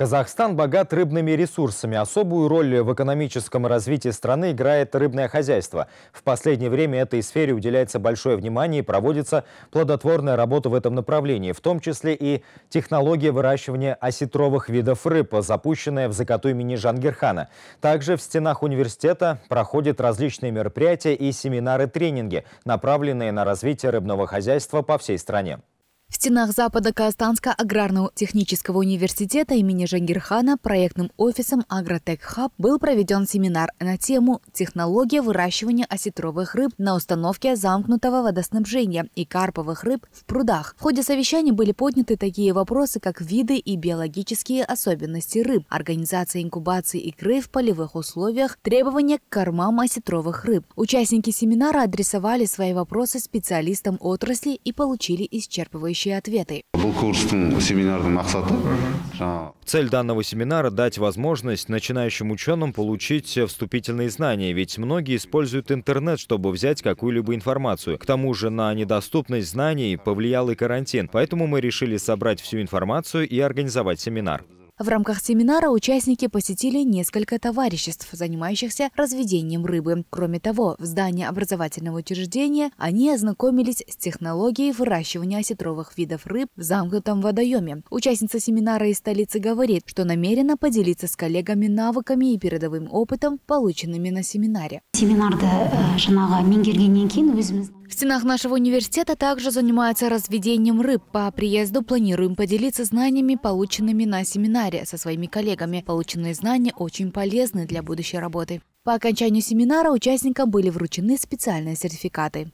Казахстан богат рыбными ресурсами. Особую роль в экономическом развитии страны играет рыбное хозяйство. В последнее время этой сфере уделяется большое внимание и проводится плодотворная работа в этом направлении, в том числе и технология выращивания осетровых видов рыб, запущенная в закату имени Жангерхана. Также в стенах университета проходят различные мероприятия и семинары-тренинги, направленные на развитие рыбного хозяйства по всей стране. В стенах Запада Казанска аграрного технического университета имени Жангирхана проектным офисом Агротек Хаб был проведен семинар на тему «Технология выращивания осетровых рыб на установке замкнутого водоснабжения и карповых рыб в прудах». В ходе совещания были подняты такие вопросы, как виды и биологические особенности рыб, организация инкубации икры в полевых условиях, требования к кормам осетровых рыб. Участники семинара адресовали свои вопросы специалистам отрасли и получили исчерпывающие соответствующие ответы. Цель данного семинара – дать возможность начинающим ученым получить вступительные знания, ведь многие используют интернет, чтобы взять какую-либо информацию. К тому же на недоступность знаний повлиял и карантин, поэтому мы решили собрать всю информацию и организовать семинар. В рамках семинара участники посетили несколько товариществ, занимающихся разведением рыбы. Кроме того, в здании образовательного учреждения они ознакомились с технологией выращивания осетровых видов рыб в замкнутом водоеме. Участница семинара из столицы говорит, что намерена поделиться с коллегами навыками и передовым опытом, полученными на семинаре. Семинарда э, жаңағы меңгергеннен кейін өзіміз в стенах нашего университета также занимаются разведением рыб. По приезду планируем поделиться знаниями, полученными на семинаре, со своими коллегами. Полученные знания очень полезны для будущей работы. По окончанию семинара участникам были вручены специальные сертификаты.